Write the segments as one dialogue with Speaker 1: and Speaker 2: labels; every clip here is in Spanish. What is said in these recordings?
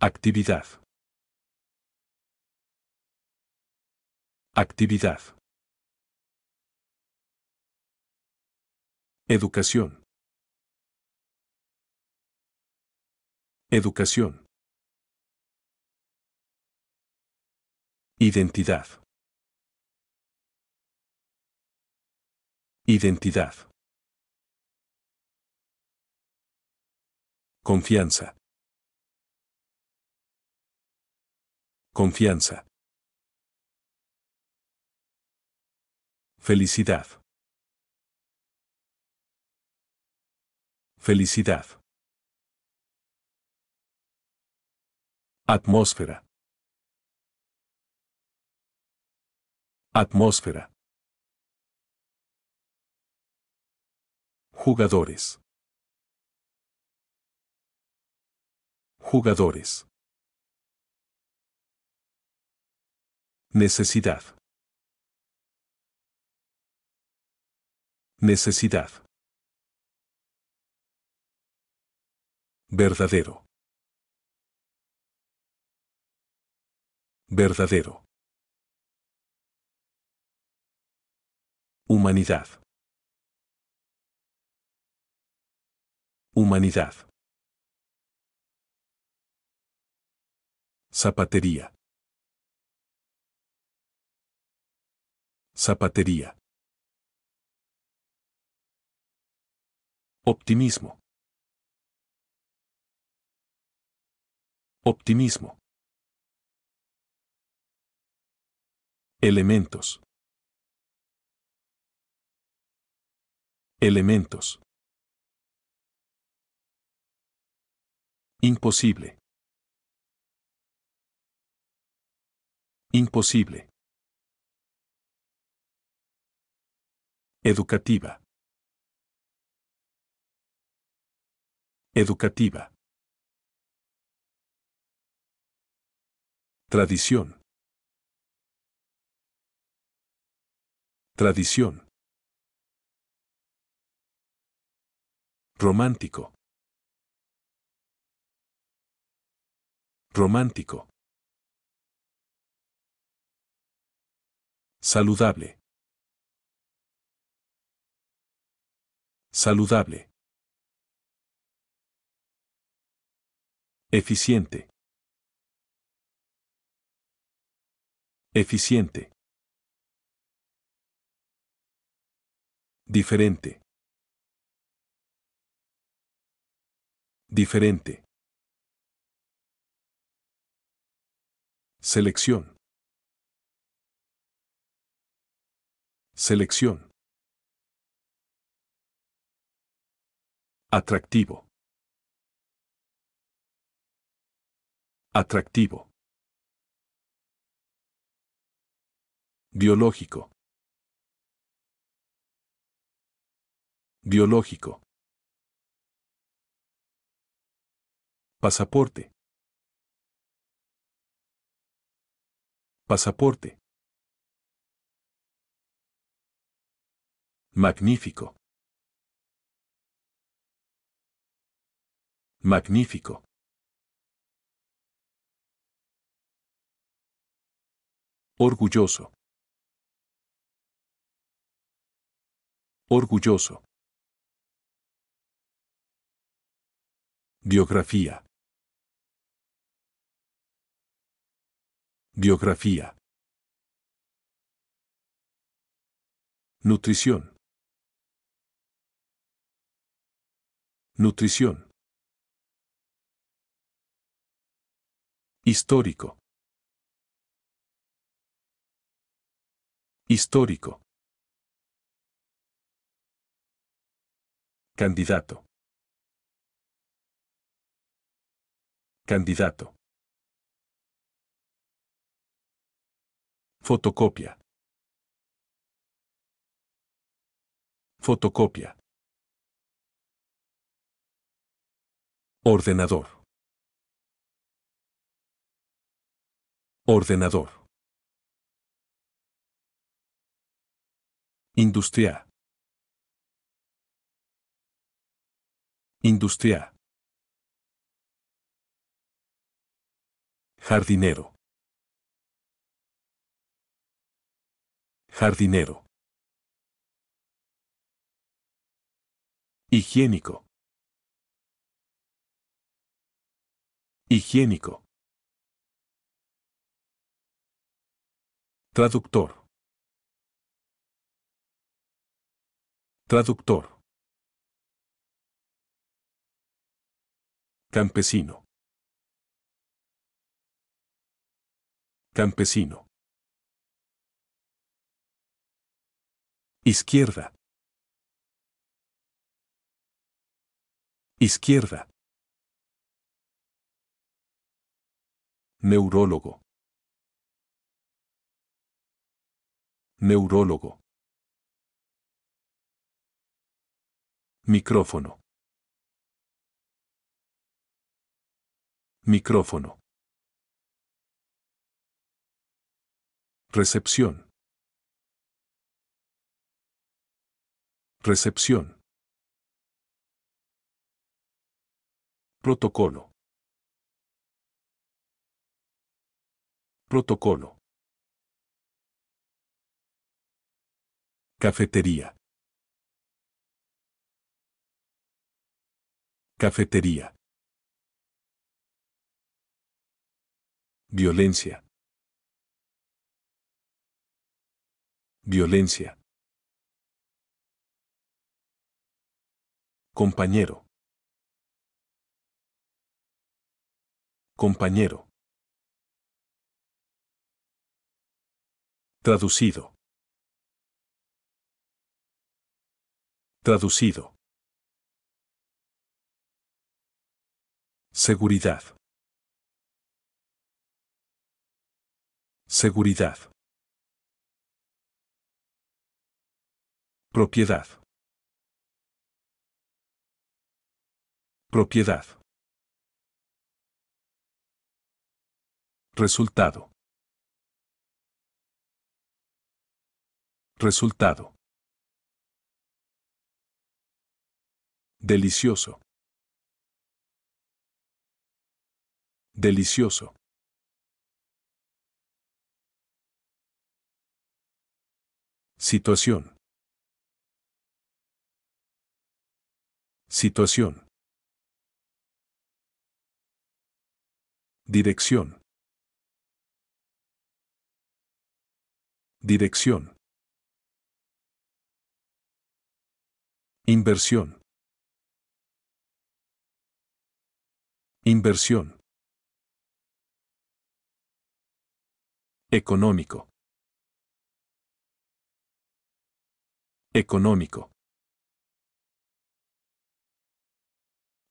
Speaker 1: Actividad. Actividad. Educación. Educación. Identidad. Identidad. Confianza. Confianza. Felicidad. Felicidad. Atmósfera. Atmósfera. Jugadores. Jugadores. Necesidad. Necesidad. Verdadero. Verdadero. Humanidad. Humanidad. Zapatería. Zapatería. Optimismo. Optimismo. Elementos. Elementos. Imposible. Imposible. Educativa. Educativa. Tradición. Tradición. Romántico. Romántico. Saludable. Saludable. Eficiente. Eficiente. Diferente. Diferente. Selección. Selección. Atractivo. Atractivo. Biológico. Biológico. Pasaporte. Pasaporte. Magnífico. Magnífico. Orgulloso. Orgulloso. Biografía. Biografía. Nutrición. Nutrición. Histórico. Histórico. Candidato. Candidato. Fotocopia. Fotocopia. Ordenador. Ordenador. Industria. Industria. Jardinero. Jardinero. Higiénico. Higiénico. Traductor. Traductor. Campesino. Campesino. Izquierda. Izquierda. Neurólogo. Neurólogo. Micrófono. Micrófono. Recepción. Recepción. Protocolo. Protocolo. Cafetería. Cafetería. Violencia. Violencia. Compañero. Compañero. Traducido. Traducido. Seguridad. Seguridad. Propiedad. Propiedad. Resultado. Resultado. Delicioso. Delicioso. Situación. Situación. Dirección. Dirección. Inversión. Inversión. Económico. Económico.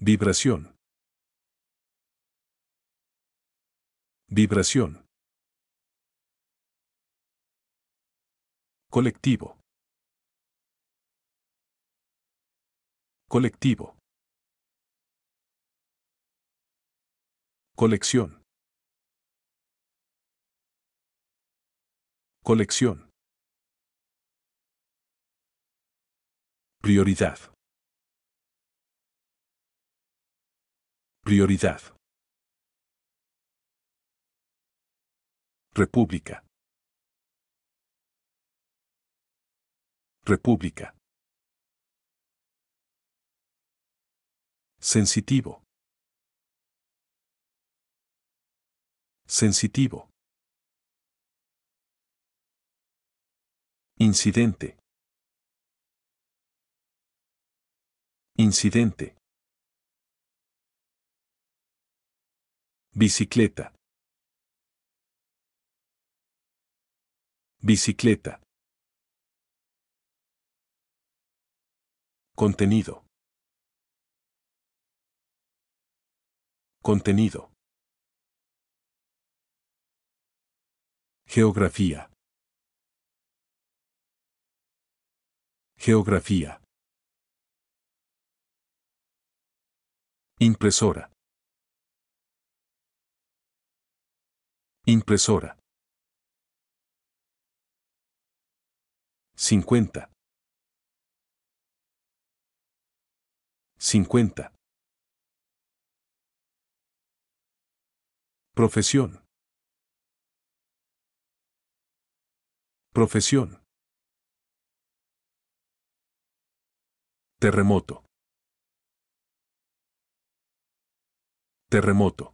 Speaker 1: Vibración. Vibración. Colectivo. Colectivo. Colección. Colección. Prioridad. Prioridad. República. República. Sensitivo. Sensitivo. Incidente. Incidente. Bicicleta. Bicicleta. Contenido. Contenido. Geografía. Geografía. Impresora. Impresora. 50. 50. Profesión. Profesión. Terremoto. Terremoto.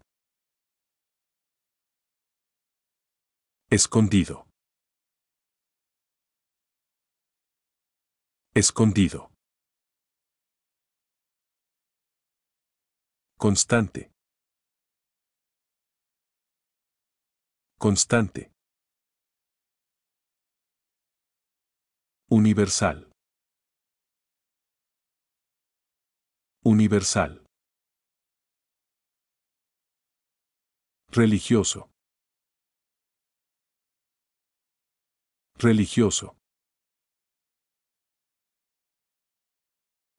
Speaker 1: Escondido. Escondido. Constante. Constante. Universal. Universal. Religioso. Religioso.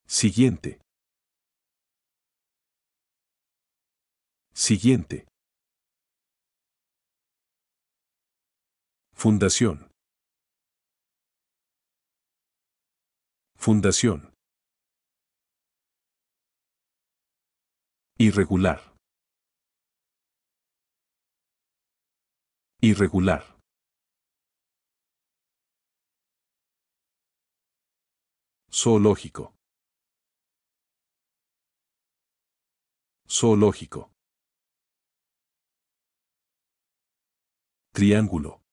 Speaker 1: Siguiente. Siguiente. Fundación. Fundación. Irregular. Irregular. Zoológico. Zoológico. Triángulo.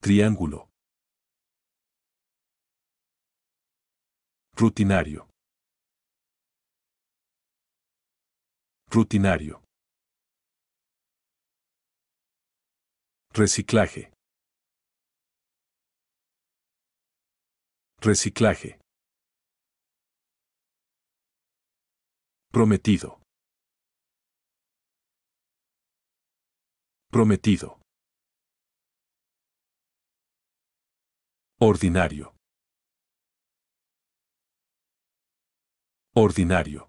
Speaker 1: Triángulo. Rutinario. Rutinario. Reciclaje. Reciclaje. Prometido. Prometido. Ordinario. Ordinario.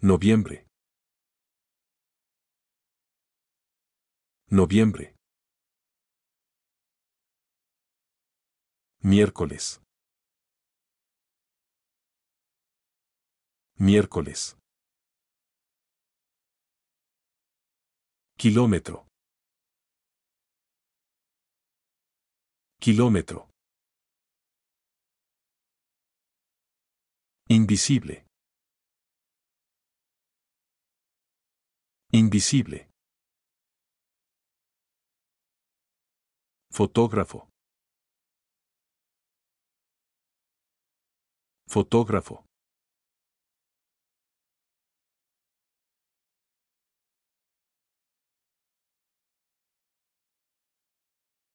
Speaker 1: Noviembre. Noviembre. Miércoles. Miércoles. Kilómetro. Kilómetro. Invisible. Invisible. Fotógrafo. Fotógrafo.